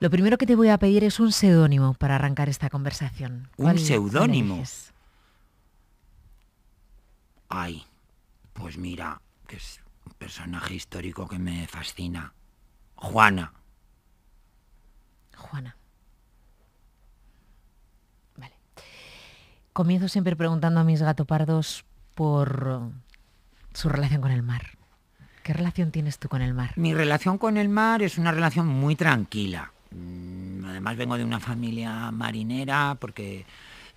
Lo primero que te voy a pedir es un seudónimo para arrancar esta conversación. ¿Un seudónimo? Ay, pues mira, que es un personaje histórico que me fascina. Juana. Juana. Vale. Comienzo siempre preguntando a mis gatopardos por eh, su relación con el mar. ¿Qué relación tienes tú con el mar? Mi relación con el mar es una relación muy tranquila Mm, además vengo de una familia marinera porque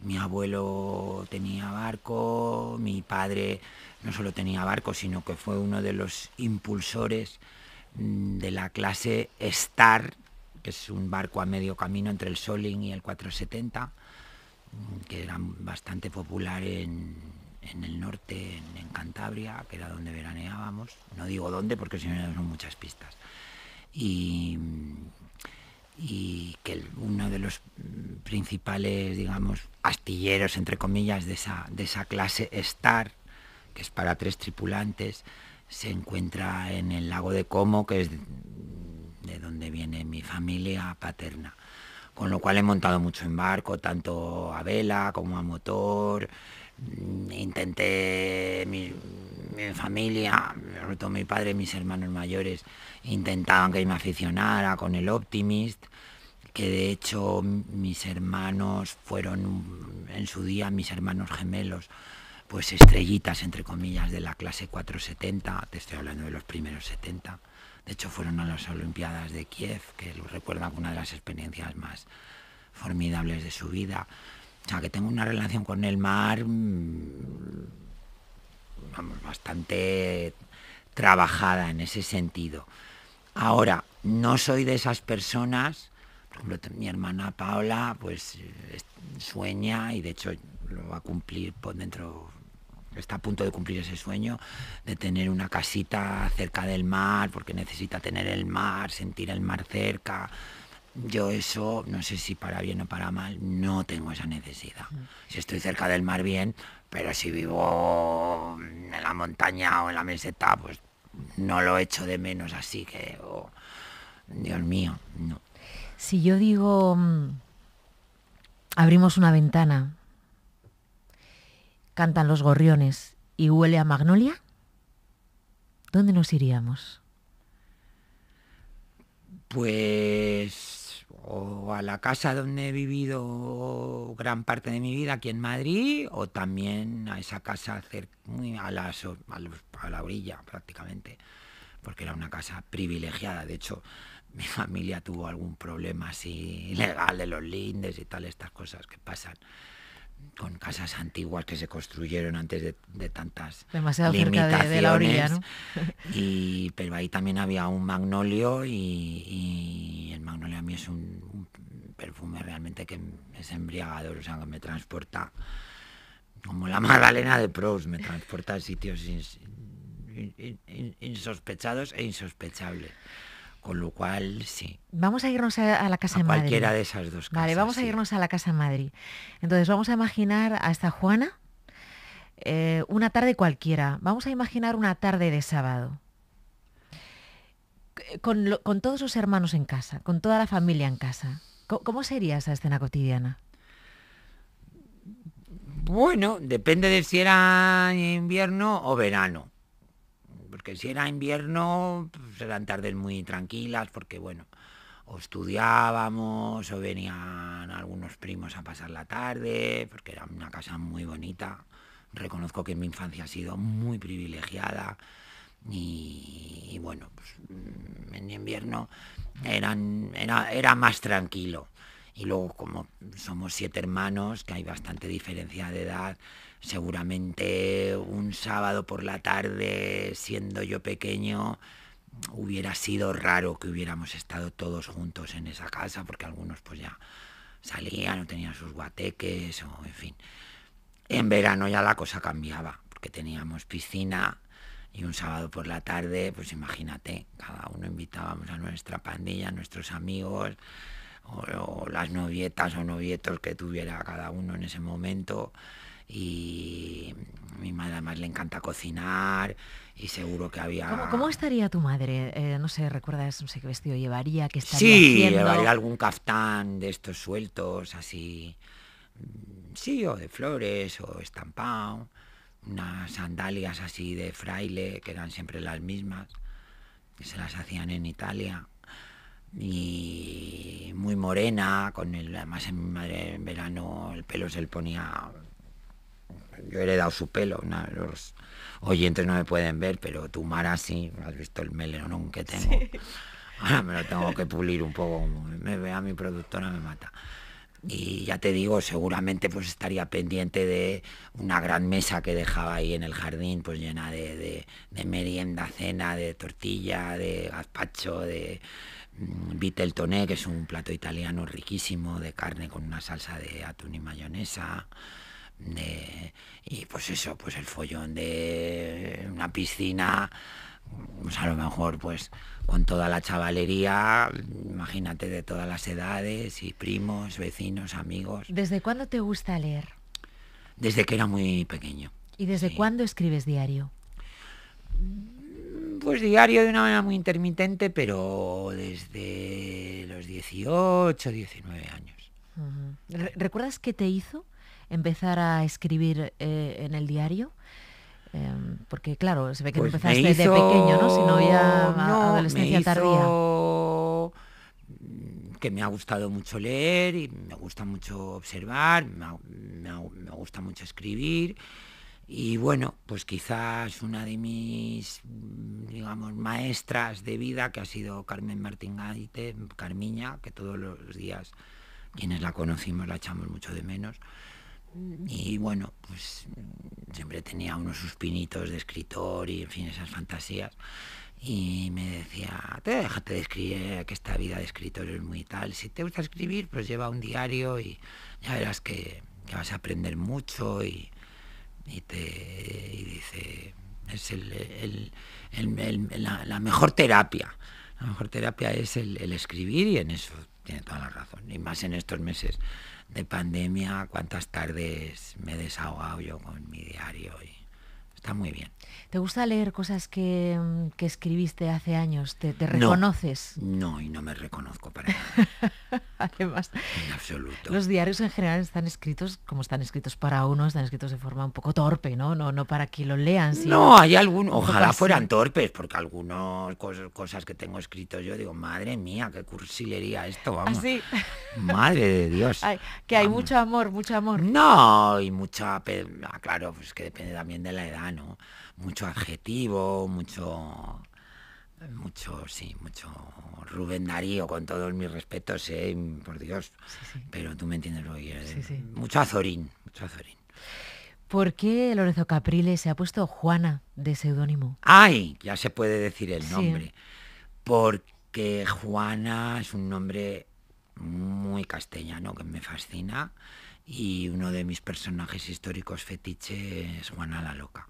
mi abuelo tenía barco, mi padre no solo tenía barco, sino que fue uno de los impulsores mm, de la clase Star, que es un barco a medio camino entre el Soling y el 470, mm, que era bastante popular en, el norte, en, Cantabria, que era donde veraneábamos. No digo dónde porque si no son muchas pistas. Y y que uno de los mm, principales, digamos, astilleros, entre comillas, de esa, de esa clase Star, que es para tres tripulantes, se encuentra en el lago de Como, que es de donde viene mi familia paterna. Con lo cual he montado mucho en barco, tanto a vela como a motor. Mm, intenté mi familia, sobre todo mi padre mis hermanos mayores, intentaban que me aficionara con el Optimist, que de hecho mis hermanos fueron en su día mis hermanos gemelos, pues estrellitas entre comillas de la clase 470, te estoy hablando de los primeros 70. De hecho fueron a las Olimpiadas de Kiev, que lo recuerda una de las experiencias más formidables de su vida. O sea, que tengo una relación con el mar mm, vamos, bastante trabajada en ese sentido. Ahora, no soy de esas personas, por ejemplo, mi hermana Paula pues eh, sueña y de hecho lo va a cumplir por dentro, está a punto de cumplir ese sueño, de tener una casita cerca del mar, porque necesita tener el mar, sentir el mar cerca. Yo eso, no sé si para bien o para mal, no tengo esa necesidad. Mm. Si estoy cerca del mar bien, pero si vivo en la montaña o en la meseta, pues no lo echo de menos así que, oh, Dios mío, no. Si yo digo, mm, abrimos una ventana, cantan los gorriones y huele a magnolia, ¿dónde nos iríamos? Pues o a la casa donde he vivido gran parte de mi vida aquí en Madrid o también a esa casa muy a, la, a la orilla prácticamente, porque era una casa privilegiada. De hecho, mi familia tuvo algún problema así legal de los lindes y tal, estas cosas que pasan con casas antiguas que se construyeron antes de, tantas Demasiado limitaciones. de, la orilla, y, pero ahí también había un magnolio y, el magnolio a mí es un, perfume realmente que es embriagador, o sea, que me transporta como la Magdalena de Proust, me transporta a sitios insospechados e insospechables. Con lo cual, sí. Vamos a irnos a, la Casa Madrid. Cualquiera de esas dos casas. Vale, vamos a irnos a la Casa de Madrid. Entonces, vamos a imaginar a esta Juana eh, una tarde cualquiera. Vamos a imaginar una tarde de sábado. Con, todos sus hermanos en casa, con toda la familia en casa. cómo sería esa escena cotidiana? Bueno, depende de si era invierno o verano porque si era invierno, pues, eran tardes muy tranquilas, porque bueno, o estudiábamos, o venían algunos primos a pasar la tarde, porque era una casa muy bonita. Reconozco que mi infancia ha sido muy privilegiada. Y, bueno, pues, mm, en invierno eran, era, era más tranquilo. Y luego, como somos siete hermanos, que hay bastante diferencia de edad, seguramente un sábado por la tarde, siendo yo pequeño, hubiera sido raro que hubiéramos estado todos juntos en esa casa, porque algunos pues ya salían o tenían sus guateques, o en fin. En verano ya la cosa cambiaba, porque teníamos piscina y un sábado por la tarde, pues imagínate, cada uno invitábamos a nuestra pandilla, a nuestros amigos, o las novietas o novietos que tuviera cada uno en ese momento y mi madre además le encanta cocinar y seguro que había... ¿Cómo, estaría tu madre? Eh, no sé, ¿recuerdas, no sé qué vestido llevaría? ¿Qué estaría sí, llevaría algún caftán de estos sueltos, así, mm, sí, o de flores, o estampado, unas sandalias así de fraile, que eran siempre las mismas, que se las hacían en Italia y muy morena, con el, además en mi madre en verano el pelo se le ponía yo he heredado su pelo. los oyentes no me pueden ver, pero tu Mara sí, has visto el melenón que tengo. Ahora me lo tengo que pulir un poco. Me vea mi productora, me mata. Y ya te digo, seguramente pues estaría pendiente de una gran mesa que dejaba ahí en el jardín, pues llena de, merienda, cena, de tortilla, de gazpacho, de vitel mm, toné, que es un plato italiano riquísimo de carne con una salsa de atún y mayonesa y pues eso, pues el follón de una piscina, pues a lo mejor pues con toda la chavalería, imagínate de todas las edades y primos, vecinos, amigos. ¿Desde cuándo te gusta leer? Desde que era muy pequeño. ¿Y desde cuándo escribes diario? Mm, pues diario de una manera muy intermitente, pero desde los 18, 19 años. ¿Recuerdas qué te hizo empezar a escribir eh, en el diario? Em, porque claro, se ve que pues empezaste de pequeño, ¿no? Sino ya a, adolescencia tardía. Que me ha gustado mucho leer y me gusta mucho observar, me, gusta mucho escribir. Y bueno, pues quizás una de mis, digamos, maestras de vida, que ha sido Carmen Martín Gaite, Carmiña, que todos los días quienes la conocimos la echamos mucho de menos, y bueno, pues siempre tenía unos suspinitos de escritor y en fin, esas fantasías. Y me decía, te déjate de escribir, que esta vida de escritor es muy tal. Si te gusta escribir, pues lleva un diario y ya verás que, vas a aprender mucho. Y, te y dice, es la, la, mejor terapia. La mejor terapia es el, escribir y en eso tiene toda la razón. Y más en estos meses de pandemia, cuántas tardes me he desahogado yo con mi diario. Y está muy bien. ¿Te gusta leer cosas que, mm, escribiste hace años? ¿Te, reconoces? No, no, y no me reconozco para nada además. En absoluto. Los diarios en general están escritos como están escritos para uno, están escritos de forma un poco torpe, ¿no? No, no para que lo lean. Sino no, hay algunos, ojalá fueran torpes, porque algunas cosas que tengo escrito yo digo, madre mía, qué cursilería esto, vamos. Ah, madre de Dios. que hay mucho amor, mucho amor. No, y mucha, ah, claro, pues que depende también de la edad, ¿no? Mucho adjetivo, mucho mucho, sí, mucho. Rubén Darío, con todos mis respetos, por Dios. Pero tú me entiendes lo que quiero mucho Azorín, mucho Azorín. ¿Por qué Lorenzo Capriles se ha puesto Juana de seudónimo? ¡Ay! Ya se puede decir el nombre. Porque Juana es un nombre muy castellano que me fascina y uno de mis personajes históricos fetiche es Juana la Loca.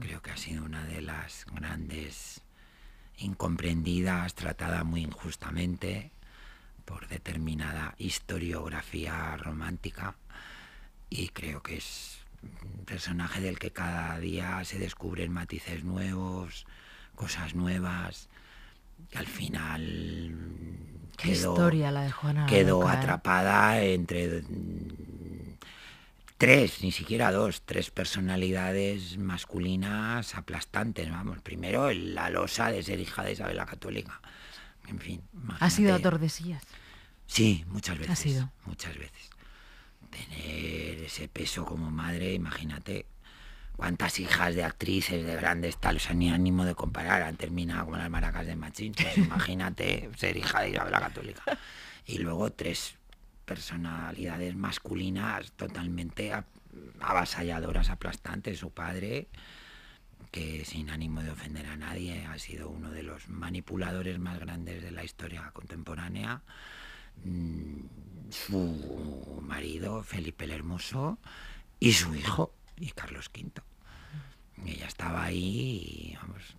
Creo que ha sido una de las grandes incomprendidas, tratada muy injustamente por determinada historiografía romántica y creo que es un personaje del que cada día se descubren matices nuevos, cosas nuevas, que al final historia la quedó eh? atrapada entre tres, ni siquiera dos, tres personalidades masculinas aplastantes, vamos. Primero, la losa de ser hija de Isabel la Católica. En fin. ¿Ha sido a Sí, muchas veces. ¿Ha sido? Muchas veces. Tener ese peso como madre, imagínate cuántas hijas de actrices de grandes tal, o ni ánimo de comparar, han terminado con las maracas de Machín. Pues imagínate ser hija de Isabel la Católica. Y luego tres personalidades masculinas totalmente avasalladoras, aplastantes. Su padre, que sin ánimo de ofender a nadie, ha sido uno de los manipuladores más grandes de la historia contemporánea. Mm, su marido, Felipe el Hermoso, y su hijo, y Carlos V. Ella estaba ahí y, vamos,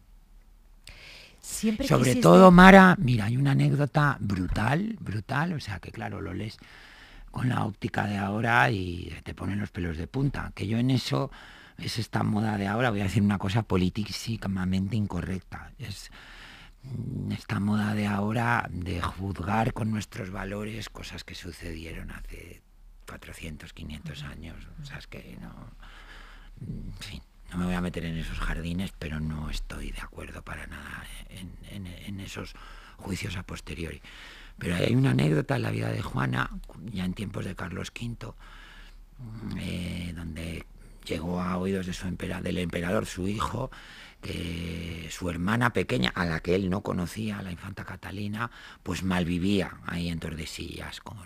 sobre todo, Mara, mira, hay una anécdota brutal, brutal, o sea que claro, lo lees con la óptica de ahora y te ponen los pelos de punta. Que yo en eso, es esta moda de ahora, voy a decir una cosa políticamente incorrecta. Es mm, esta moda de ahora de juzgar con nuestros valores cosas que sucedieron hace 400, 500 años. O sea, es que no. Mm, en fin no me voy a meter en esos jardines, pero no estoy de acuerdo para nada en, esos juicios a posteriori. Pero hay una anécdota en la vida de Juana, ya en tiempos de Carlos V, eh, donde llegó a oídos de su del emperador su hijo, que su hermana pequeña, a la que él no conocía, la infanta Catalina, pues malvivía ahí en Tordesillas con,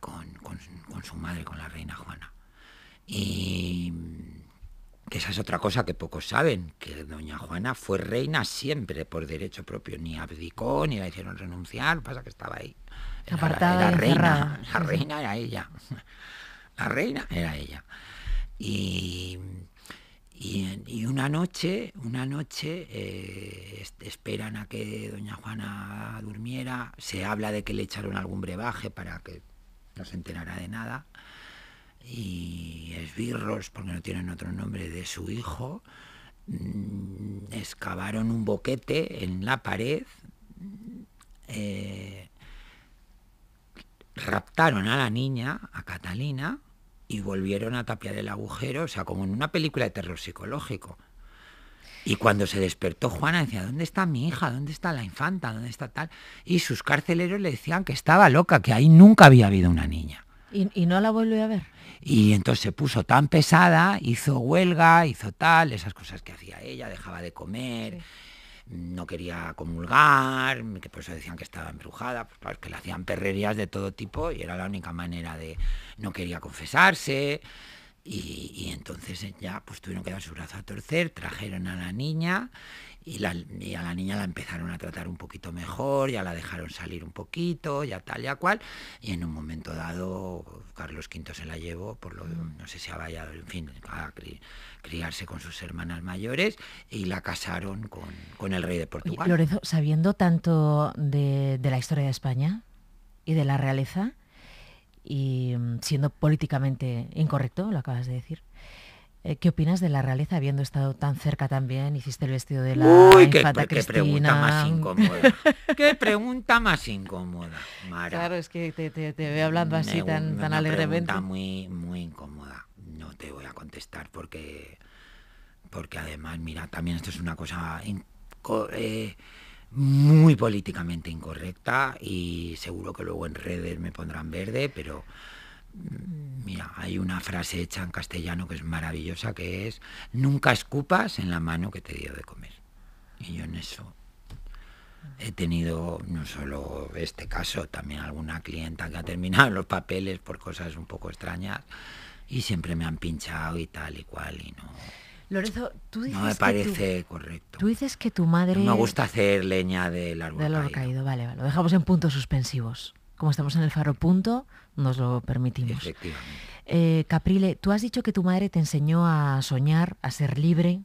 con, con su madre, con la reina Juana. Y que esa es otra cosa que pocos saben, que doña Juana fue reina siempre por derecho propio, ni abdicó, ni la hicieron renunciar, pasa que estaba ahí. Apartada la reina era ella. La reina era ella. Y, y, una noche, una noche eh, esperan a que doña Juana durmiera, se habla de que le echaron algún brebaje para que no se enterara de nada y esbirros, porque no tienen otro nombre, de su hijo, mm, excavaron un boquete en la pared, eh, raptaron a la niña, a Catalina, y volvieron a tapiar el agujero, o sea, como en una película de terror psicológico. Y cuando se despertó Juana decía, ¿dónde está mi hija? ¿Dónde está la infanta? ¿Dónde está tal? Y sus carceleros le decían que estaba loca, que ahí nunca había habido una niña. ¿Y, no la volvió a ver? Y entonces se puso tan pesada, hizo huelga, hizo tal, esas cosas que hacía ella, dejaba de comer. no quería comulgar, que por eso decían que estaba embrujada, pues que le hacían perrerías de todo tipo y era la única manera de, no quería confesarse, y, entonces ya pues tuvieron que dar su brazo a torcer, trajeron a la niña y, a la niña la empezaron a tratar un poquito mejor, ya la dejaron salir un poquito, ya tal, ya cual. Y en un momento dado, Carlos V se la llevó, por lo, mm. no sé si ha vallado, en fin, a criarse con sus hermanas mayores y la casaron con, el rey de Portugal. sabiendo tanto de la historia de España y de la realeza, y mm, siendo políticamente incorrecto, lo acabas de decir. Eh, ¿Qué opinas de la realeza habiendo estado tan cerca también? Hiciste el vestido de la Uy, qué, qué, pregunta más incómoda. qué pregunta más incómoda, Mara. Claro, es que te, te, veo hablando así tan, alegremente. Pregunta muy, muy incómoda. No te voy a contestar porque, porque además, mira, también esto es una cosa eh, muy políticamente incorrecta y seguro que luego en redes me pondrán verde, pero mm, mira, hay una frase hecha en castellano que es maravillosa, que es, nunca escupas en la mano que te dio de comer. Y yo en eso he tenido no solo este caso, también alguna clienta que ha terminado los papeles por cosas un poco extrañas y siempre me han pinchado y tal y cual y no. Lorenzo, tú dices. No me parece correcto. Tú dices que tu madre. No me gusta hacer leña del árbol, del árbol caído. Vale, vale. Lo dejamos en puntos suspensivos. Como estamos en el faro punto, nos lo permitimos. Efectivamente. Eh, Caprile, tú has dicho que tu madre te enseñó a soñar, a ser libre,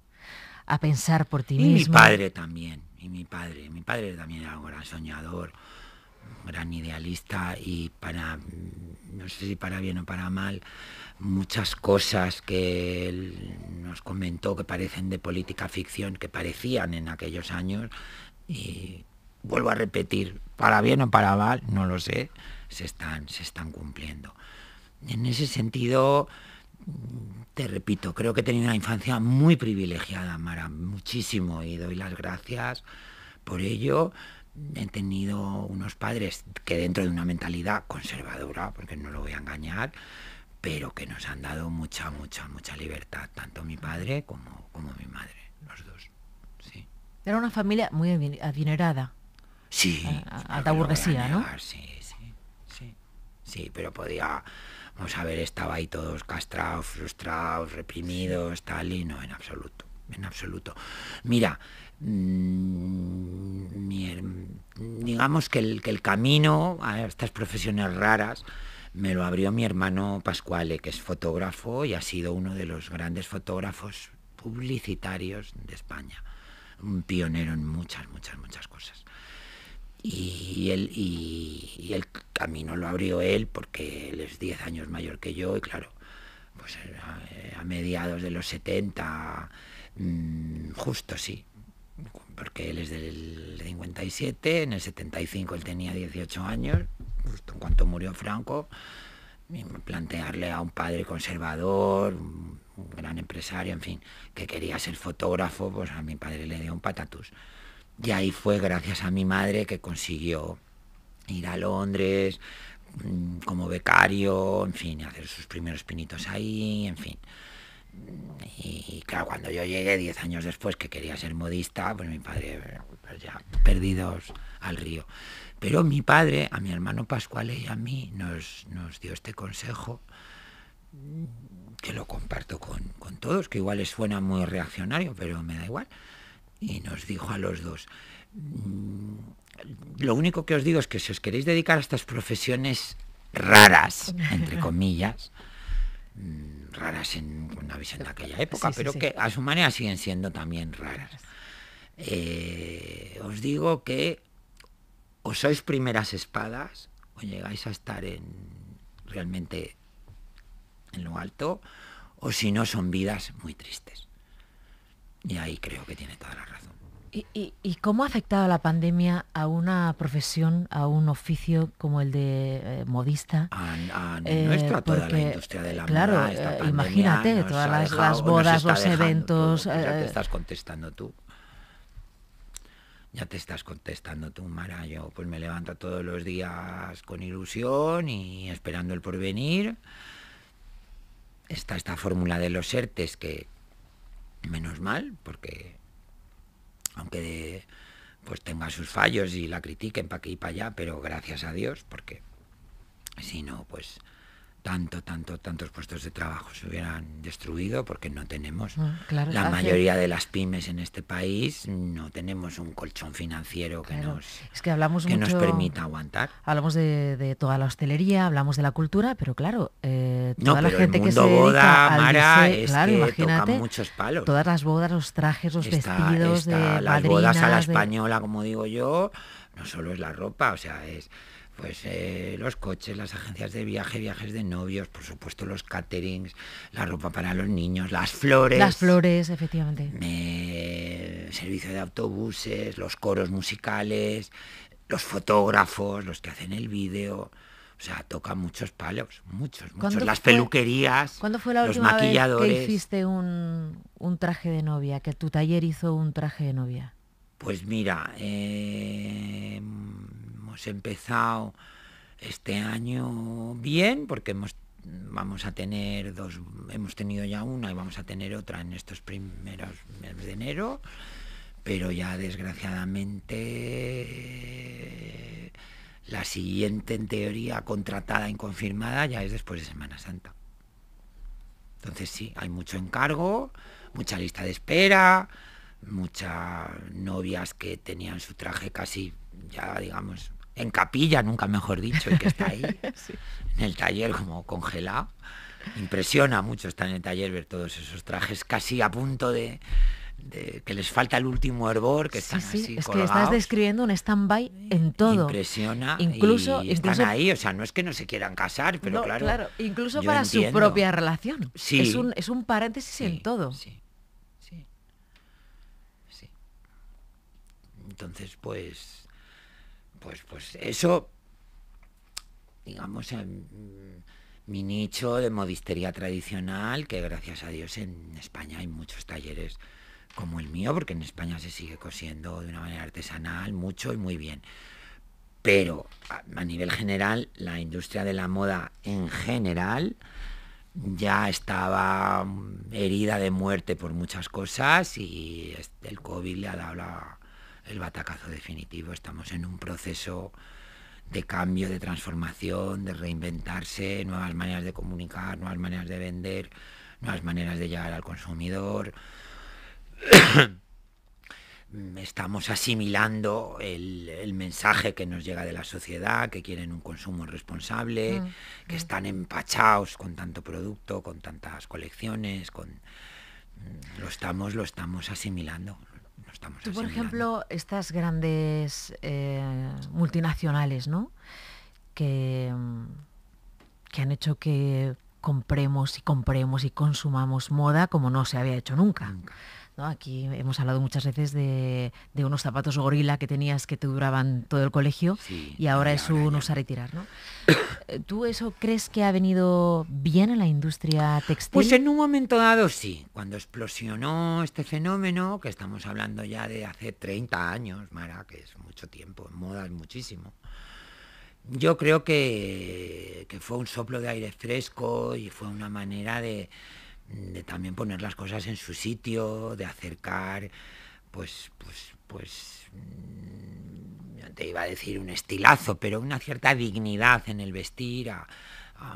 a pensar por ti mismo. Y mi padre también. Y mi padre. Mi padre también era un gran soñador gran idealista y para, mm, no sé si para bien o para mal, muchas cosas que él nos comentó que parecen de política ficción, que parecían en aquellos años, y vuelvo a repetir, para bien o para mal, no lo sé, se están, se están cumpliendo. En ese sentido, te repito, creo que he tenido una infancia muy privilegiada, Mara, muchísimo, y doy las gracias por ello he tenido unos padres que dentro de una mentalidad conservadora, porque no lo voy a engañar, pero que nos han dado mucha, mucha, mucha libertad, tanto mi padre como, como mi madre, los dos. Era una familia muy adinerada. Sí. A, burguesía, ¿no? sí, sí, sí. Sí, pero podía, vamos a ver, estaba ahí todos castrados, frustrados, reprimidos, tal, y no, en absoluto, en absoluto. Mira, Mm, digamos que el, camino a estas profesiones raras me lo abrió mi hermano Pascuale, que es fotógrafo y ha sido uno de los grandes fotógrafos publicitarios de España, un pionero en muchas, muchas, muchas cosas. Y, él, y, el camino lo abrió él porque él es 10 años mayor que yo y claro, pues eh, a mediados de los 70, mm, justo sí, porque él es del 57, en el 75 él tenía 18 años, justo en cuanto murió Franco, plantearle a un padre conservador, un gran empresario, en fin, que quería ser fotógrafo, pues a mi padre le dio un patatus. Y ahí fue gracias a mi madre que consiguió ir a Londres mm, como becario, en fin, hacer sus primeros pinitos ahí, en fin. Y claro, cuando yo llegué 10 años después que quería ser modista, pues mi padre, pues ya, perdidos al río. Pero mi padre, a mi hermano Pascual y a mí, nos, nos dio este consejo que lo comparto con, con todos, que igual suena muy reaccionario, pero me da igual. Y nos dijo a los dos, mm, lo único que os digo es que si os queréis dedicar a estas profesiones raras, entre comillas, mm, raras en una visión de aquella época, pero que a su manera siguen siendo también raras. Eh, os digo que o sois primeras espadas o llegáis a estar en realmente en lo alto, o si no son vidas muy tristes. Y ahí creo que tiene toda la razón. ¿Y, cómo ha afectado la pandemia a una profesión, a un oficio como el de eh, modista? A, nuestra, toda la eh, industria de la eh, moda. imagínate, todas las, bodas, los eventos. ya te estás contestando tú. Ya te estás contestando tú, Mara. Yo pues me levanto todos los días con ilusión y esperando el porvenir. Está esta fórmula de los sertes que, menos mal, porque aunque pues tenga sus fallos y la critiquen para aquí y para allá, pero gracias a Dios, porque si no, pues tanto, tanto, tantos puestos de trabajo se hubieran destruido porque no tenemos. Ah, la mayoría de las pymes en este país no tenemos un colchón financiero que, nos, es que, hablamos que nos permita aguantar. Hablamos de, toda la hostelería, hablamos de la cultura, pero claro, eh, toda no, la gente que se boda, dedica Mara, es que imagínate, muchos palos. Todas las bodas, los trajes, los vestidos de las bodas a la española, como digo yo, no solo es la ropa, o sea, es pues eh, los coches, las agencias de viaje, viajes de novios, por supuesto los caterings, la ropa para los niños, las flores. Las flores, efectivamente. servicio de autobuses, los coros musicales, los fotógrafos, los que hacen el vídeo. O sea, toca muchos palos, muchos, muchos. Las peluquerías, ¿cuándo fue la última Vez que hiciste un, un, traje de novia, que tu taller hizo un traje de novia? Pues mira, eh, hemos empezado este año bien porque hemos vamos a tener dos hemos tenido ya una y vamos a tener otra en estos primeros meses de enero pero ya desgraciadamente eh, la siguiente en teoría contratada y confirmada ya es después de Semana Santa entonces sí hay mucho encargo mucha lista de espera muchas novias que tenían su traje casi ya digamos en capilla, nunca mejor dicho, y que está ahí, en el taller como congelado. Impresiona mucho estar en el taller, ver todos esos trajes casi a punto de, que les falta el último hervor, que están así Es que estás describiendo un stand-by en todo. Impresiona. Incluso, están ahí, o sea, no es que no se quieran casar, pero claro, Incluso para su propia relación. Sí. Es un, es un paréntesis en todo. Sí. Sí. Entonces, pues pues, pues eso, digamos, mi nicho de modistería tradicional, que gracias a Dios en España hay muchos talleres como el mío, porque en España se sigue cosiendo de una manera artesanal mucho y muy bien. Pero a nivel general, la industria de la moda en general ya estaba mm, herida de muerte por muchas cosas y el COVID le ha dado la, el batacazo definitivo. Estamos en un proceso de cambio, de transformación, de reinventarse, nuevas maneras de comunicar, nuevas maneras de vender, nuevas maneras de llegar al consumidor. Estamos asimilando el, mensaje que nos llega de la sociedad, que quieren un consumo responsable, mm, que mm. están empachados con tanto producto, con tantas colecciones, con mm, lo estamos, lo estamos asimilando por ejemplo, estas grandes eh, multinacionales, mm, Que, han hecho que compremos y compremos y consumamos moda como no se había hecho nunca. Aquí hemos hablado muchas veces de, unos zapatos gorila que tenías que te duraban todo el colegio y ahora eso es un usar y tirar, ¿no? Eh, ¿Tú eso crees que ha venido bien a la industria textil? Pues en un momento dado sí, cuando explosionó este fenómeno, que estamos hablando ya de hace 30 años, Mara, que es mucho tiempo, en moda es muchísimo. Yo creo que fue un soplo de aire fresco y fue una manera de, de también poner las cosas en su sitio, de acercar, pues, pues, pues, mm, te iba a decir un estilazo, pero una cierta dignidad en el vestir a,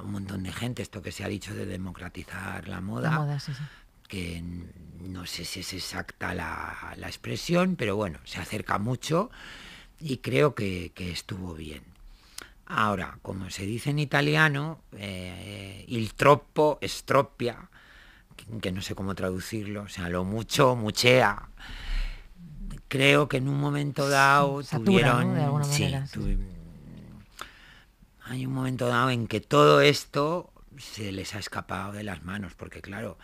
un montón de gente, esto que se ha dicho de democratizar la moda. que no sé si es exacta la, expresión, pero bueno, se acerca mucho y creo que, estuvo bien. Ahora, como se dice en italiano, eh, il troppo estropia, que no sé cómo traducirlo, o sea, lo mucho, muchea. Creo que en un momento dado tuvieron... hay un momento dado en que todo esto se les ha escapado de las manos, porque claro,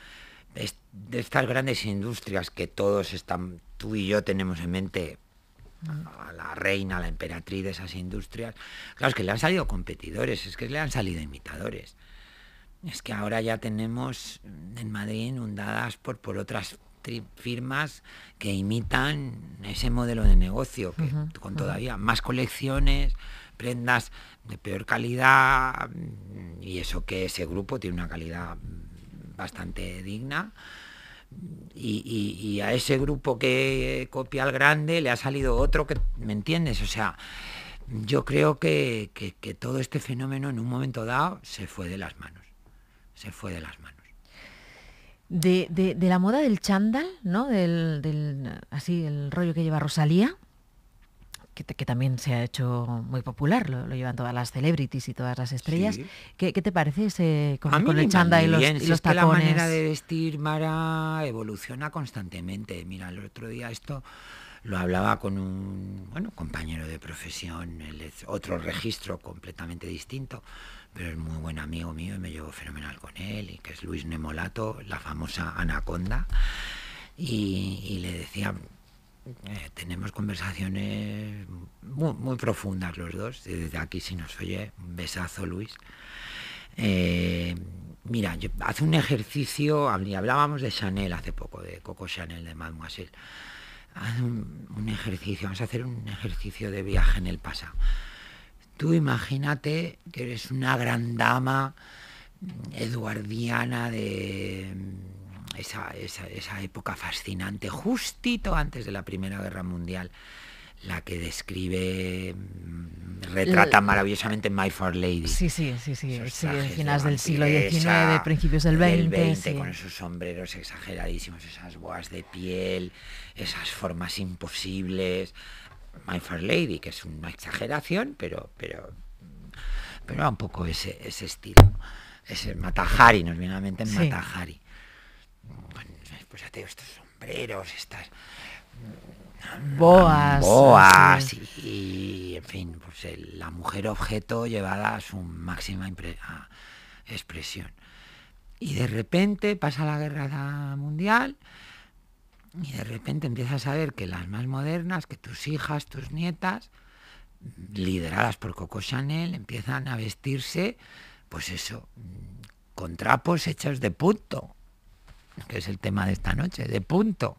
de estas grandes industrias que todos están, tú y yo tenemos en mente, mm. a la reina, a la emperatriz de esas industrias, claro, es que le han salido competidores, es que le han salido imitadores es que ahora ya tenemos en Madrid inundadas por, otras firmas que imitan ese modelo de negocio, con todavía más colecciones, prendas de peor calidad, y eso que ese grupo tiene una calidad bastante digna. Y, a ese grupo que copia al grande le ha salido otro que, ¿me entiendes? O sea, yo creo que todo este fenómeno en un momento dado se fue de las manos se fue de las manos. De, la moda del chándal, ¿no? Del, así, el rollo que lleva Rosalía, que, también se ha hecho muy popular, lo, llevan todas las celebrities y todas las estrellas. ¿Qué, te parece ese, con, el chándal y los, tacones? la manera de vestir, Mara, evoluciona constantemente. Mira, el otro día esto lo hablaba con un compañero de profesión, otro registro completamente distinto, pero es muy buen amigo mío y me llevo fenomenal con él, y que es Luis Nemolato, la famosa Anaconda, y, le decía, eh, tenemos conversaciones muy, profundas los dos, desde aquí si nos oye, un besazo Luis. Eh, mira, yo, hace un ejercicio, hablábamos de Chanel hace poco, de Coco Chanel, de Mademoiselle. Haz un, un ejercicio, vamos a hacer un ejercicio de viaje en el pasado Tú imagínate que eres una gran dama mm, eduardiana de mm, esa, época fascinante, justito antes de la Primera Guerra Mundial, la que describe, mm, retrata maravillosamente My Fair Lady. Sí, sí, sí, sí, del siglo XIX, principios del XX. Con esos sombreros exageradísimos, esas boas de piel, esas formas imposibles My Fair Lady, que es una exageración, pero, pero, pero un poco ese, ese estilo. ese Es Matajari, nos viene a mente Matajari. pues ya te estos sombreros, estas mm, boas. Boas y, en fin, pues la mujer objeto llevada a su máxima expresión. Y de repente pasa la guerra mundial y de repente empiezas a ver que las más modernas, que tus hijas, tus nietas, lideradas por Coco Chanel, empiezan a vestirse, pues eso, con trapos hechos de punto, que es el tema de esta noche, de punto.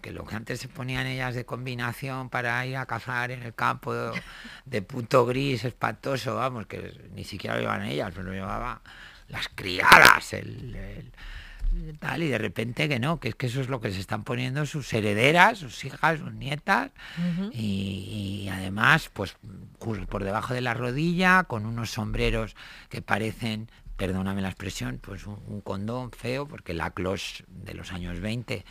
Que lo que antes se ponían ellas de combinación para ir a cazar en el campo de punto gris espantoso, vamos, que ni siquiera lo llevaban ellas, pero lo llevaban las criadas, el y de repente que no, que es que eso es lo que se están poniendo sus herederas, sus hijas, sus nietas, y, además, pues por debajo de la rodilla, con unos sombreros que parecen perdóname la expresión, pues un, condón feo, porque la cloche de los años 20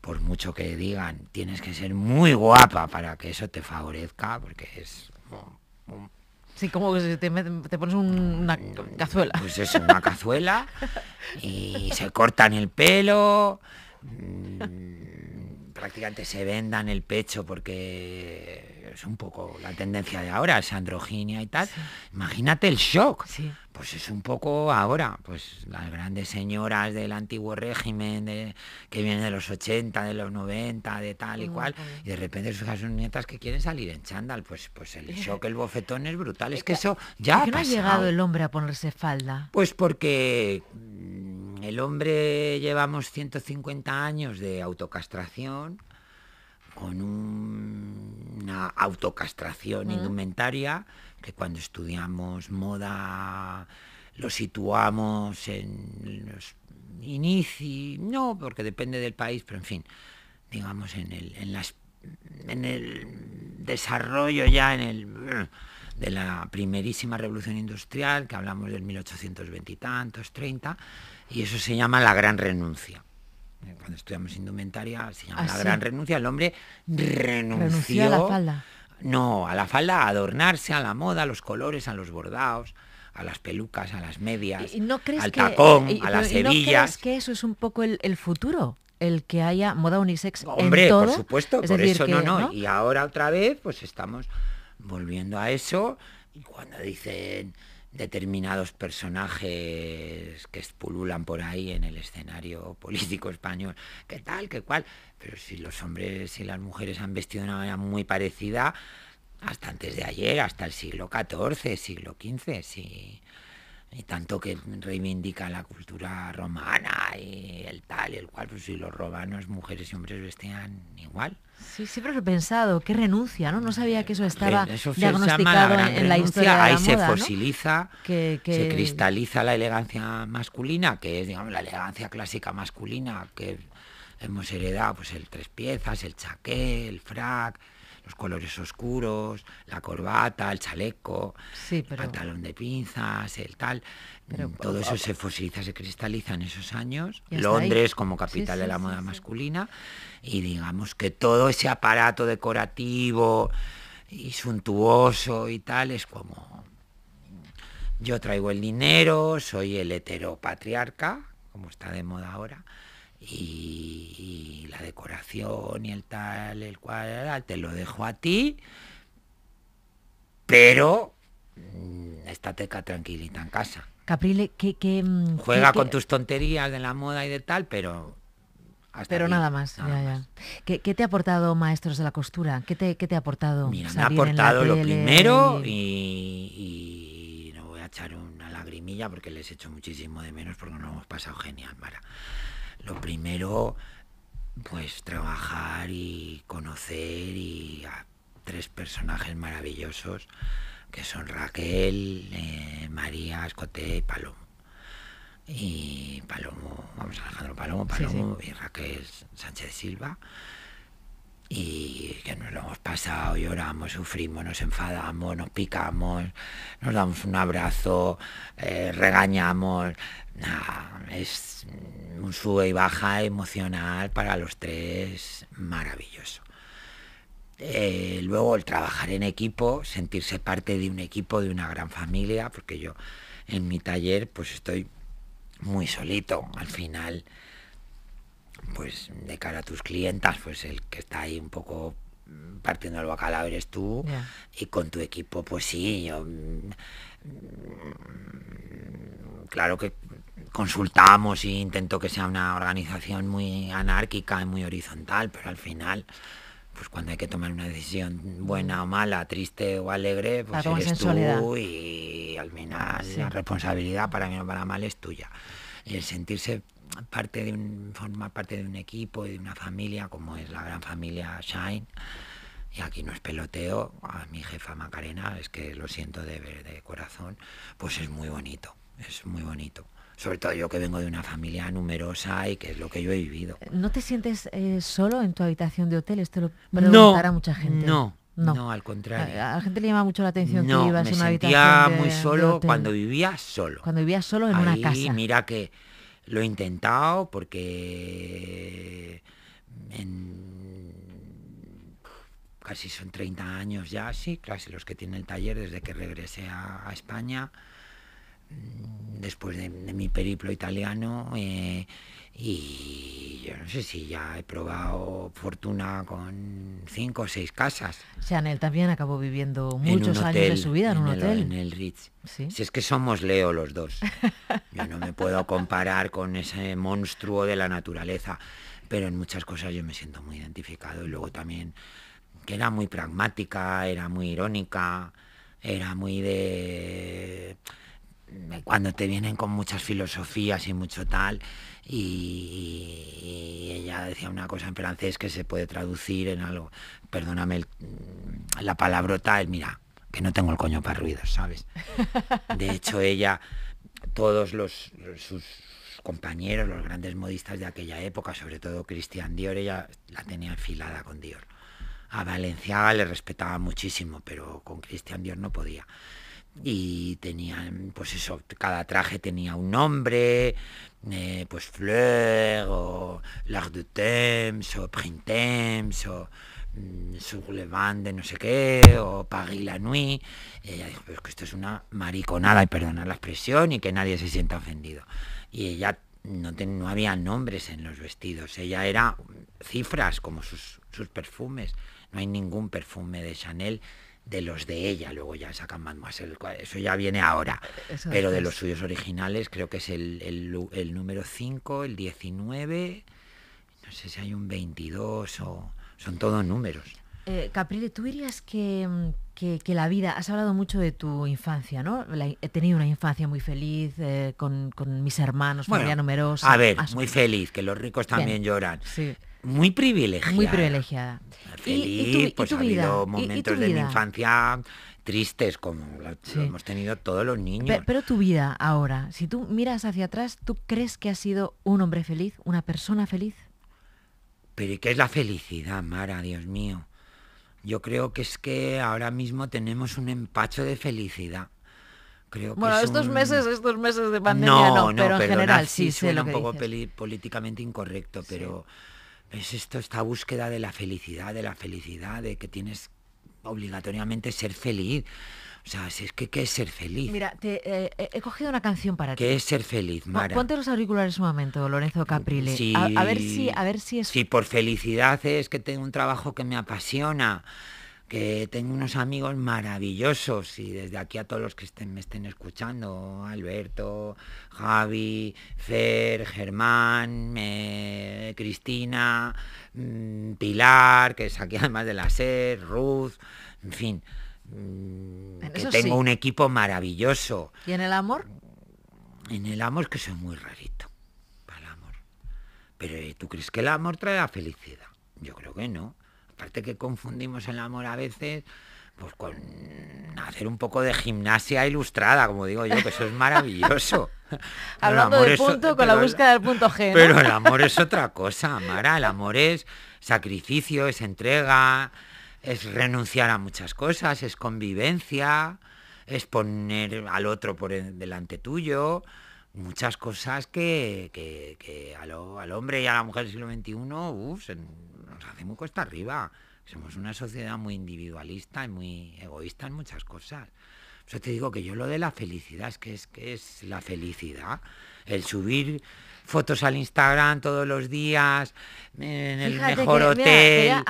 por mucho que digan, tienes que ser muy guapa para que eso te favorezca, porque es oh, un, Sí, como que te, te pones una cazuela. Pues es una cazuela y se cortan el pelo. prácticamente se vendan el pecho porque es un poco la tendencia de ahora, es androginia y tal. Imagínate el shock. Pues es un poco ahora, pues las grandes señoras del antiguo régimen, que vienen de los 80, de los 90, de tal y mm, cual, y de repente sus hijas nietas que quieren salir en chándal, pues, pues el shock, el bofetón es brutal. Es que eso ya... ¿Por qué no ha llegado el hombre a ponerse falda? Pues porque el hombre llevamos 150 años de autocastración, con una autocastración indumentaria, que cuando estudiamos moda lo situamos en los inicios, no, porque depende del país, pero en fin, digamos en el, desarrollo ya en de la primerísima revolución industrial, que hablamos del 1820 y tantos, 30, y eso se llama la gran renuncia. Eh, cuando estudiamos indumentaria, se llama ah, la gran renuncia. El hombre renunció, a la falda. No, a la falda, adornarse, a la moda, a los colores, a los bordados a las pelucas, a las medias, al tacón, a las hebillas. que eso es un poco el, futuro? El que haya moda unisex Hombre, todo. por supuesto, por eso no, no, Y ahora otra vez, pues estamos volviendo a eso. Y cuando dicen determinados personajes que espululan por ahí en el escenario político español, qué tal, qué cual, pero si los hombres y las mujeres han vestido una manera muy parecida hasta antes de ayer, hasta el siglo XIV, siglo XV, sí. Y tanto que reivindica la cultura romana y el tal y el cual, pues si los romanos, mujeres y hombres vestían igual. Sí, siempre lo he pensado, qué renuncia, ¿no? No sabía que eso eh, estaba diagnosticado en la historia Ahí se fosiliza, se cristaliza la elegancia masculina, que es, digamos, la elegancia clásica masculina que hemos heredado, pues el tres piezas, el chaqué, el frac, los colores oscuros, la corbata, el chaleco, pero... el pantalón de pinzas, el tal. Mm, oh, todo eso oh. se fosiliza, se cristaliza en esos años. Londres como capital de la moda masculina. Y digamos que todo ese aparato decorativo y suntuoso y tal es como yo traigo el dinero, soy el heteropatriarca, como está de moda ahora, y, la decoración y el tal, el cual, te lo dejo a ti, pero mm, estate tranquilita en casa. Caprile, ¿qué...? Mm, Juega con tus tonterías de la moda y de tal, pero pero nada más. ¿Qué, te ha aportado Maestros de la Costura? ¿Qué te, qué te ha aportado? Mira, me ha aportado lo primero y, no voy a echar una lagrimilla porque les he hecho muchísimo de menos porque nos hemos pasado genial, Mara lo primero, pues trabajar y conocer y a tres personajes maravillosos que son Raquel, eh, María, Escoté y Palomo. Y Palomo, vamos, Alejandro Palomo, Palomo y Raquel Sánchez Silva nos lo hemos pasado, lloramos, sufrimos, nos enfadamos, nos picamos, nos damos un abrazo, eh, regañamos. es un sube y baja emocional para los tres maravilloso. Eh, luego el trabajar en equipo, sentirse parte de un equipo, de una gran familia, porque yo en mi taller pues estoy muy solito al final pues de cara a tus clientas, pues el que está ahí un poco partiendo el bacalao eres tú y con tu equipo pues sí yo, mm, mm, claro que consultamos e intento que sea una organización muy anárquica y muy horizontal pero al final pues cuando hay que tomar una decisión buena o mala, triste o alegre, pues eres tú y al menos la responsabilidad para mí o para mal es tuya. el sentirse parte de un, formar parte de un equipo y de una familia como es la gran familia Shine. Y aquí no es peloteo, a mi jefa Macarena, es que lo siento de, de corazón, pues es muy bonito, es muy bonito sobre todo yo que vengo de una familia numerosa y que es lo que yo he vivido. ¿No te sientes eh, solo en tu habitación de hotel? Esto lo preguntará mucha gente. No, no, al contrario. A, la gente le llama mucho la atención que ibas en una sentía muy solo cuando vivía solo. Cuando vivía solo en una casa. Mira que lo he intentado porque casi son 30 años ya, sí, casi los que tiene el taller desde que regresé a, España, mm, después de, mi periplo italiano. Eh, y yo no sé si ya he probado fortuna con cinco o seis casas. él también acabó viviendo muchos años de su vida en, un hotel. En el Ritz. Si es que somos Leo los dos. Yo no me puedo comparar con ese monstruo de la naturaleza, pero en muchas cosas yo me siento muy identificado y luego también que era muy pragmática, era muy irónica, era muy de cuando te vienen con muchas filosofías y mucho tal, y, ella decía una cosa en francés que se puede traducir en algo, perdóname la palabrota, es... mira, que no tengo el coño para ruidos, ¿sabes? De hecho, ella todos los, sus compañeros, los grandes modistas de aquella época, sobre todo cristian Dior, ella la tenía enfilada con Dior. A Valenciaga le respetaba muchísimo, pero con cristian Dior no podía. Y tenían, pues eso, cada traje tenía un nombre, eh, pues Fleur o L'Art de Temps o Printemps o Mm, Sublevant de no sé qué, o Pagui la Nuit. Ella dijo, que esto es una mariconada, y perdonar la expresión, y que nadie se sienta ofendido. Y ella no, ten no había nombres en los vestidos, ella era mm, cifras como sus, sus perfumes. No hay ningún perfume de Chanel de los de ella, luego ya sacan Mademoiselle, eso ya viene ahora. pero de los suyos originales creo que es el número 5, el 19, no sé si hay un 22 o son todos números. Eh, Caprile, tú dirías que, la vida, has hablado mucho de tu infancia, ¿no? he tenido una infancia muy feliz eh, con, mis hermanos, familia numerosa. A ver, muy feliz, que los ricos también lloran. Sí. Muy privilegiada. Muy privilegiada. Feliz, ¿Y, pues ha habido momentos de mi infancia tristes como hemos tenido todos los niños. pero, tu vida ahora, si tú miras hacia atrás, ¿tú crees que has sido un hombre feliz, una persona feliz? Pero ¿y qué es la felicidad, Mara? Dios mío. Yo creo que es que ahora mismo tenemos un empacho de felicidad. Creo bueno, estos meses, estos meses de pandemia no, no, pero en general sí, sí suena lo un poco políticamente incorrecto, pero es esto esta búsqueda de la felicidad, de la felicidad, de que tienes obligatoriamente ser feliz. O sea, es que ¿qué es ser feliz? Mira, te, eh, he cogido una canción para ti. ¿Qué es ser feliz, Mara? Ponte los auriculares un momento, Lorenzo Caprile. Sí, a, ver si, a ver si es... Si por felicidad es que tengo un trabajo que me apasiona, que tengo unos amigos maravillosos y desde aquí a todos los que estén, me estén escuchando, Alberto, Javi, Fer, Germán, Cristina, mm, Pilar, que es aquí además de la SER, Ruth, en fin Mm, que tengo un equipo maravilloso. ¿Y en el amor? En el amor que soy muy rarito. Para el amor. Pero eh, ¿tú crees que el amor trae la felicidad? Yo creo que no. Aparte que confundimos el amor a veces pues con hacer un poco de gimnasia ilustrada, como digo yo, que eso es maravilloso. Hablando de punto, con la búsqueda del punto G. Pero el amor es otra cosa, Mara. El amor es sacrificio, es entrega, es renunciar a muchas cosas, es convivencia, es poner al otro por delante tuyo, muchas cosas que, al, hombre y a la mujer del siglo XXI nos hace muy cuesta arriba. Somos una sociedad muy individualista y muy egoísta en muchas cosas. Yo te digo que yo lo de la felicidad que es, que es la felicidad. El subir fotos al Instagram todos los días, en el mejor hotel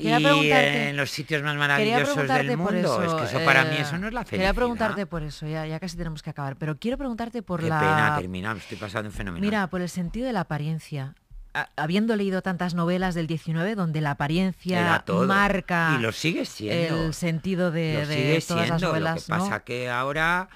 y en los sitios más maravillosos del mundo. es que eso para mí eh, eso no es la felicidad. Quería preguntarte por eso, ya, casi tenemos que acabar, pero quiero preguntarte por Qué la... pena, terminamos, estoy pasando un fenómeno. Mira, por el sentido de la apariencia habiendo leído tantas novelas del 19 donde la apariencia marca y lo sigue siendo. el sentido de, todas las novelas. Lo que pasa que ahora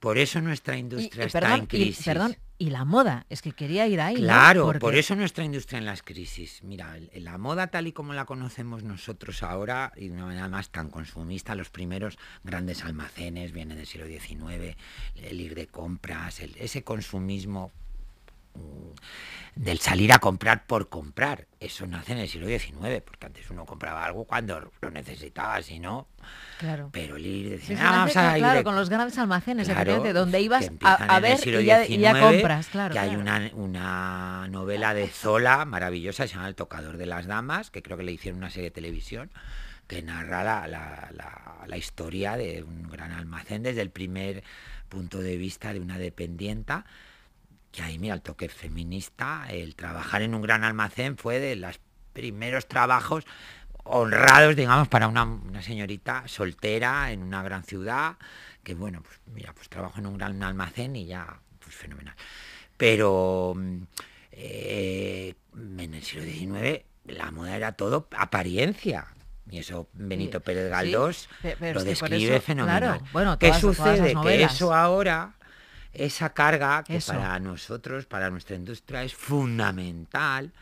por eso nuestra industria está en crisis. Y, perdón, y la moda, es que quería ir ahí. ¿eh? Claro, por eso nuestra industria en las crisis. Mira, la moda tal y como la conocemos nosotros ahora, y de una más tan consumista, los primeros grandes almacenes vienen del siglo XIX, el ir de compras, ese consumismo Mm, del salir a comprar por comprar. Eso nace en el siglo XIX, porque antes uno compraba algo cuando lo necesitaba, si no. Claro. Pero el ir ah, a Claro, con los grandes almacenes, de donde ibas a, ver y ya, compras, claro. Que hay una, novela de Zola maravillosa, se llama El tocador de las damas, que creo que le hicieron una serie de televisión que narra la, la historia de un gran almacén desde el primer punto de vista de una dependienta que ahí, mira, el toque feminista, el trabajar en un gran almacén fue de los primeros trabajos honrados, digamos, para una, señorita soltera en una gran ciudad, que bueno, pues mira, pues trabajo en un gran almacén y ya, pues fenomenal. Pero mm, eh, en el siglo XIX la moda era todo apariencia, y eso Benito Pérez Galdós lo describe fenomenal. Bueno, ¿Qué sucede? Que eso ahora esa carga que para nosotros, para nuestra industria es fundamental,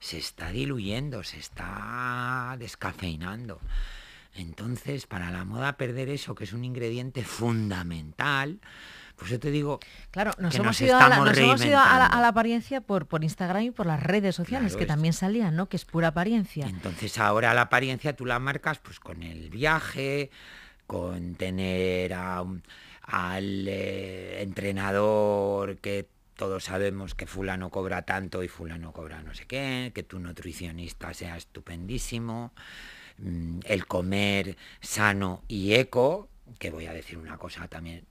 se está diluyendo, se está descafeinando. Entonces, para la moda perder eso, que es un ingrediente fundamental, pues yo te digo. Claro, nos, hemos, ido, a la, a la, apariencia por, por Instagram y por las redes sociales, que también salían, ¿no? Que es pura apariencia. Entonces, ahora la apariencia tú la marcas pues con el viaje, con tener a al eh, entrenador que todos sabemos que fulano cobra tanto y fulano cobra no sé qué, que tu nutricionista sea estupendísimo, mm, el comer sano y eco, que voy a decir una cosa también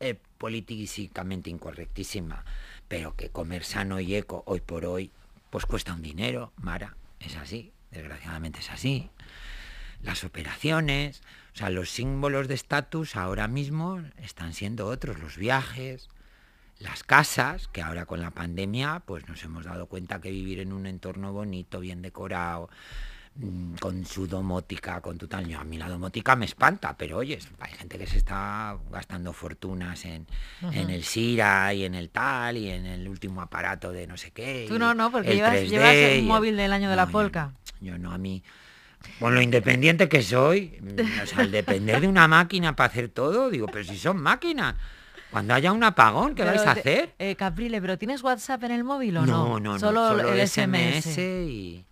eh, políticamente incorrectísima, pero que comer sano y eco hoy por hoy, pues cuesta un dinero, Mara, es así, desgraciadamente es así. Las operaciones, o sea, los símbolos de estatus ahora mismo están siendo otros, los viajes, las casas, que ahora con la pandemia pues nos hemos dado cuenta que vivir en un entorno bonito, bien decorado, mm, con su domótica, con tu tal. a mí la domótica me espanta, pero oye, hay gente que se está gastando fortunas en, el Sira y en el tal y en el último aparato de no sé qué. Tú no, no, porque llevas, el móvil del año de la polca. yo no, a mí con lo independiente que soy, mm, al depender de una máquina para hacer todo, digo, pero si son máquinas. Cuando haya un apagón, ¿qué vas vais a hacer? Eh, Caprile, ¿pero tienes WhatsApp en el móvil o no? No, no, no. Solo, el SMS. y...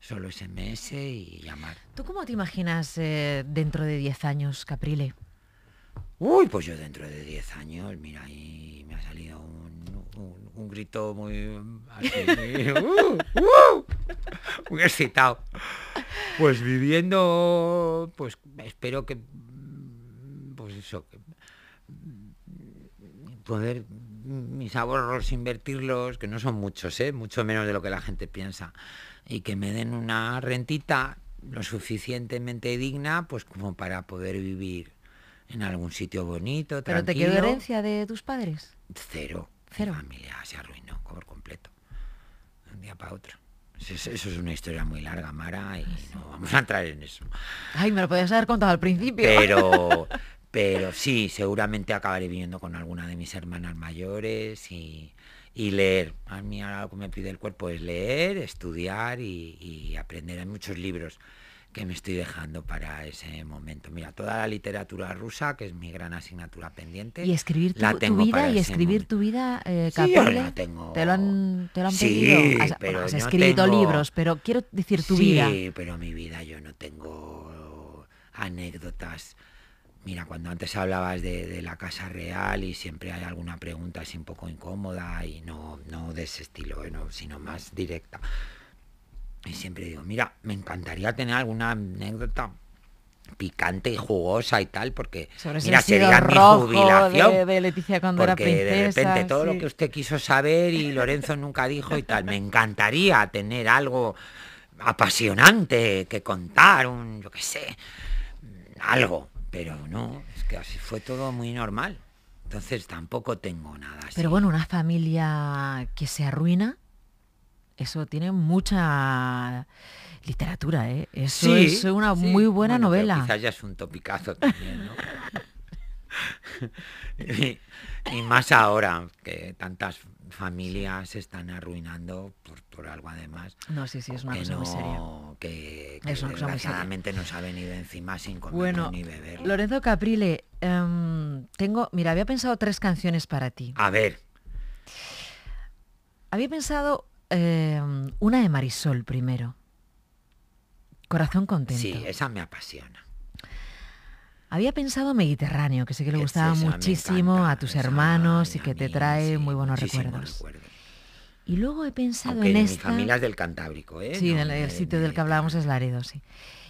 Solo SMS y llamar. ¿Tú cómo te imaginas eh, dentro de 10 años, Caprile? Uy, pues yo dentro de 10 años, mira, ahí me ha salido un, un, grito muy... Uh, uh muy excitado. Pues viviendo, pues espero que, pues eso, mm, poder mm, mis ahorros invertirlos, que no son muchos, ¿eh? mucho menos de lo que la gente piensa, y que me den una rentita lo suficientemente digna, pues como para poder vivir en algún sitio bonito. ¿Pero te quiero herencia de tus padres? Cero. Cero. familia se arruinó por completo, un día para otro. Eso, es una historia muy larga, Mara, y no vamos a entrar en eso. Ay, me lo podías haber contado al principio. Pero, pero sí, seguramente acabaré viviendo con alguna de mis hermanas mayores y, leer. A mí ahora lo que me pide el cuerpo es leer, estudiar y, y aprender. Hay muchos libros que me estoy dejando para ese momento. Mira, toda la literatura rusa, que es mi gran asignatura pendiente. Y escribir tu, la vida y escribir tu vida, eh, ¿eh? Te lo han, pedido. Has, escrito libros, pero quiero decir tu vida. Sí, pero mi vida yo no tengo anécdotas. Mira, cuando antes hablabas de, de, la casa real y siempre hay alguna pregunta así un poco incómoda y no, no de ese estilo, eh, sino más directa. Y siempre digo, mira, me encantaría tener alguna anécdota picante y jugosa y tal, porque mira, sería mi jubilación. De, de Leticia cuando era princesa, de repente todo lo que usted quiso saber y Lorenzo nunca dijo y tal. Me encantaría tener algo apasionante que contar, un, yo qué sé, algo. Pero no, es que así fue todo muy normal. Entonces tampoco tengo nada así. Pero bueno, una familia que se arruina eso tiene mucha literatura, ¿eh? Eso sí, es una muy buena novela. Quizás ya es un topicazo también, ¿no? y, más ahora, que tantas familias se están arruinando por, algo además. No, sí, sí, es una cosa muy Que, que nos ha venido encima sin comer ni beber. Lorenzo Caprile, em, tengo, mira, había pensado tres canciones para ti. A ver. Había pensado Em, una de Marisol primero. Corazón contento. Sí, esa me apasiona. Había pensado Mediterráneo, que sé que le gustaba muchísimo a tus hermanos y que te trae muy buenos recuerdos. Y luego he pensado en esta... familia es del Cantábrico, ¿eh? Sí, el sitio del que hablábamos es Laredo, sí.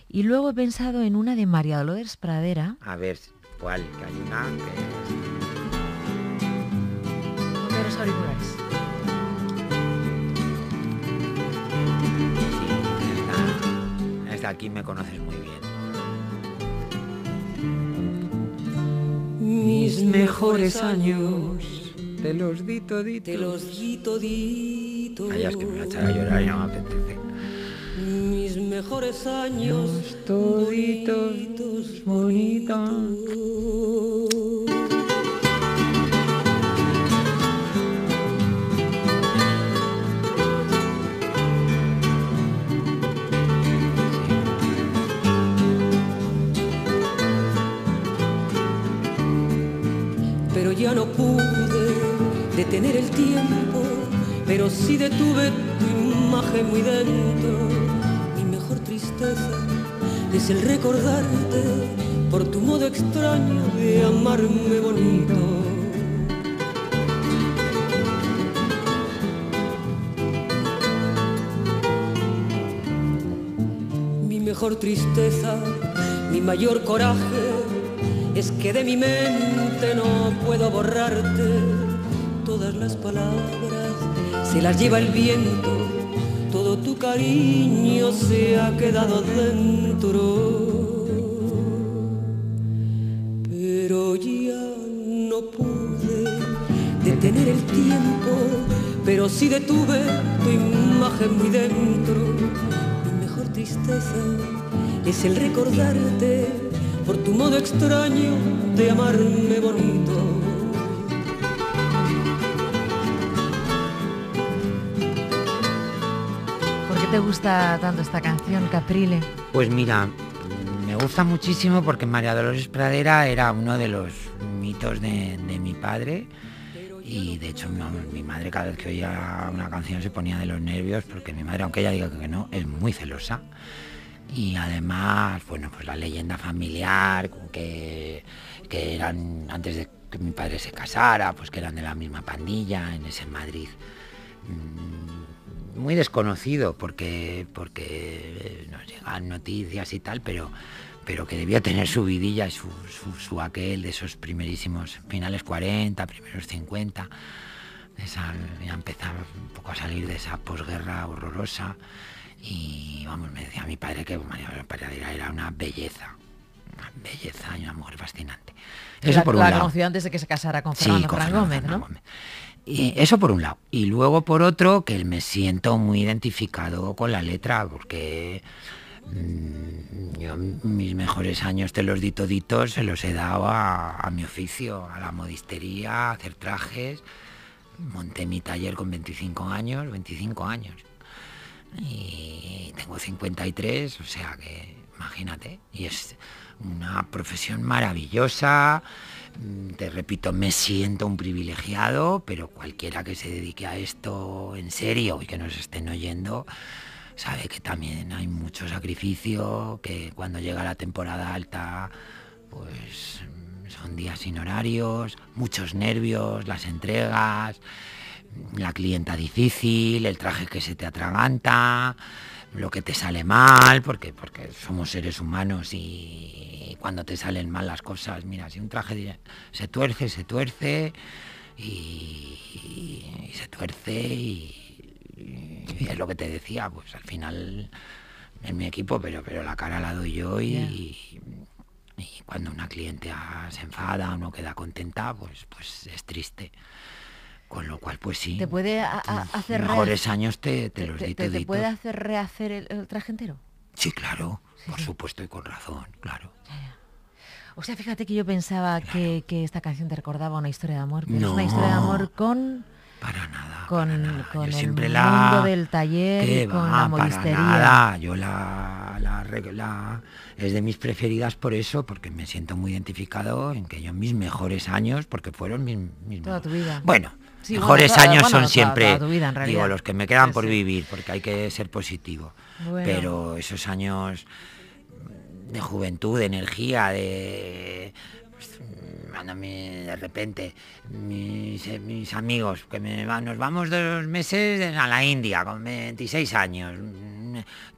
Y luego he pensado en una de María Dolores Pradera. A ver, ¿cuál? Que hay una... Que... aquí me conoces muy bien. Mis mejores años te los di toditos. Te los di toditos. Ay, que me la a a llorar y no me apetece. Mis mejores años los toditos, bonitos. no pude detener el tiempo, pero sí detuve tu imagen muy dentro. Mi mejor tristeza es el recordarte por tu modo extraño de amarme bonito. Mi mejor tristeza, mi mayor coraje es que de mi mente no puedo borrarte todas las palabras, se las lleva el viento, todo tu cariño se ha quedado dentro. Pero ya no pude detener el tiempo, pero sí detuve tu imagen muy dentro. Mi mejor tristeza es el recordarte por tu modo extraño de amarme bonito. ¿Por qué te gusta tanto esta canción, Caprile? Pues mira, me gusta muchísimo porque María Dolores Pradera era uno de los mitos de, mi padre. Y de hecho mi, mi, madre cada vez que oía una canción se ponía de los nervios porque mi madre, aunque ella diga que no, es muy celosa. Y además, bueno, pues la leyenda familiar, que, eran, antes de que mi padre se casara, pues que eran de la misma pandilla en ese Madrid. Mm, muy desconocido porque, porque eh, nos llegan noticias y tal, pero, pero que debía tener su vidilla y su, aquel de esos primerísimos finales 40, primeros 50. Esa, empezaba un poco a salir de esa posguerra horrorosa. Y vamos, me decía mi padre que pues, María Paradera era una belleza, una belleza y una mujer fascinante. Eso por un lado. antes de que se casara con Fernando, sí, Gómez, Y eso por un lado. Y luego por otro, que me siento muy identificado con la letra, porque mm, mis mejores años de los ditoditos se los he dado a, mi oficio, a la modistería, a hacer trajes. Monté mi taller con 25 años, 25 años y tengo 53, o sea que imagínate, y es una profesión maravillosa, mm, te repito, me siento un privilegiado, pero cualquiera que se dedique a esto en serio y que nos estén oyendo, sabe que también hay mucho sacrificio, que cuando llega la temporada alta, pues mm, son días sin horarios, muchos nervios, las entregas, la clienta difícil, el traje que se te atraganta, lo que te sale mal, porque, porque somos seres humanos y cuando te salen mal las cosas, mira, si un traje se tuerce, se tuerce y, se tuerce y, es lo que te decía, pues al final en mi equipo, pero, pero la cara la doy yo y, cuando una cliente se enfada uno no queda contenta, pues, pues es triste. Con lo cual, pues sí. Te puede hacer mejores años te, los te, puede hacer rehacer el, traje entero. Sí, claro, por supuesto y con razón, claro. O sea, fíjate que yo pensaba que, esta canción te recordaba una historia de amor, no, es una historia de amor con para nada, con, el mundo del taller, con la modistería. nada. Yo la, la, es de mis preferidas por eso, porque me siento muy identificado en que yo en mis mejores años, porque fueron mis, mis Toda tu vida. Bueno, mejores años son siempre los que me quedan por vivir, porque hay que ser positivo. Pero esos años de juventud, de energía, de pues, de repente mis, eh, amigos que nos vamos dos meses a la India con 26 años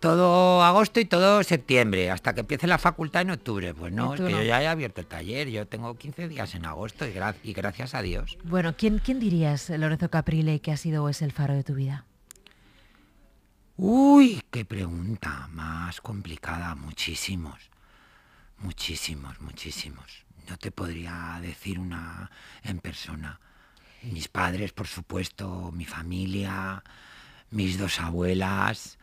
todo agosto y todo septiembre, hasta que empiece la facultad en octubre. Pues no, es que yo ya he abierto el taller, yo tengo 15 días en agosto y, y gracias a Dios. Bueno, ¿quién, quién dirías, eh, Lorenzo Caprile, que ha sido o es el faro de tu vida? Uy, qué pregunta más complicada, muchísimos, muchísimos, muchísimos. No te podría decir una en persona. Mis padres, por supuesto, mi familia, mis dos abuelas,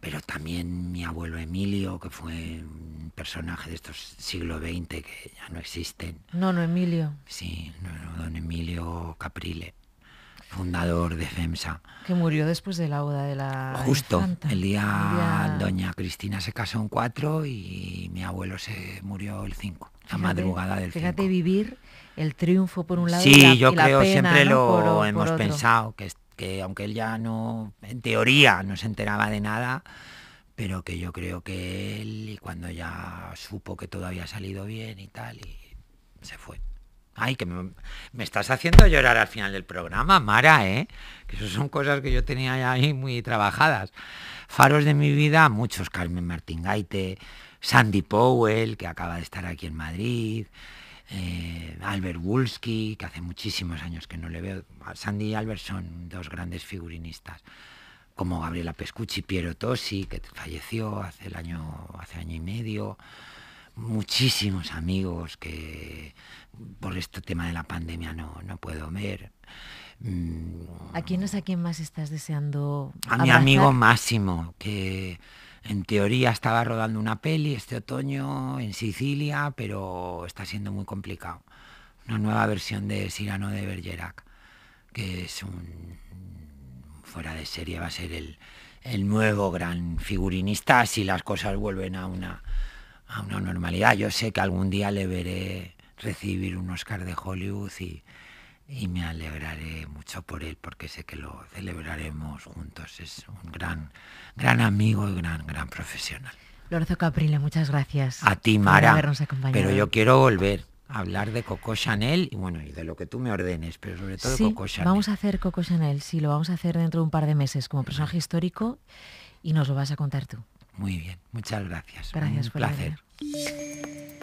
pero también mi abuelo Emilio, que fue un personaje de estos siglo XX que ya no existen. No, no, Emilio. Sí, no, no, don Emilio Caprile, fundador de FEMSA. Que murió después de la boda de la... Justo, el día, doña Cristina se casó en cuatro y mi abuelo se murió el 5, la madrugada del Fíjate vivir el triunfo por un lado. y la, yo creo, siempre lo hemos pensado, que que aunque él ya no, en teoría, no se enteraba de nada, pero que yo creo que él, y cuando ya supo que todo había salido bien y tal, y se fue. Ay, que me, estás haciendo llorar al final del programa, Mara, ¿eh? Que eso son cosas que yo tenía ahí muy trabajadas. Faros de mi vida, muchos, Carmen Martín Gaite, Sandy Powell, que acaba de estar aquí en Madrid, eh, Albert Wolski, que hace muchísimos años que no le veo. Sandy y Albert son dos grandes figurinistas, como Gabriela Pescucci, Piero Tosi, que falleció hace el año, hace año y medio. Muchísimos amigos que por este tema de la pandemia no, puedo ver. Mm. ¿A quién es a quién más estás deseando? A mi amigo Máximo, que en teoría estaba rodando una peli este otoño en Sicilia, pero está siendo muy complicado. Una nueva versión de Cyrano de Bergerac, que es un fuera de serie, va a ser el, el nuevo gran figurinista si las cosas vuelven a una, a una normalidad. Yo sé que algún día le veré recibir un Oscar de Hollywood y, y me alegraré mucho por él porque sé que lo celebraremos juntos. Es un gran, gran amigo y gran, gran profesional. Lorenzo Caprile, muchas gracias. A ti, Mara. Por habernos acompañado. Pero yo quiero volver a hablar de Coco Chanel y bueno, y de lo que tú me ordenes, pero sobre todo de Coco Chanel. Vamos a hacer Coco Chanel, sí, lo vamos a hacer dentro de un par de meses como personaje histórico y nos lo vas a contar tú. Muy bien, muchas gracias. Gracias un por placer.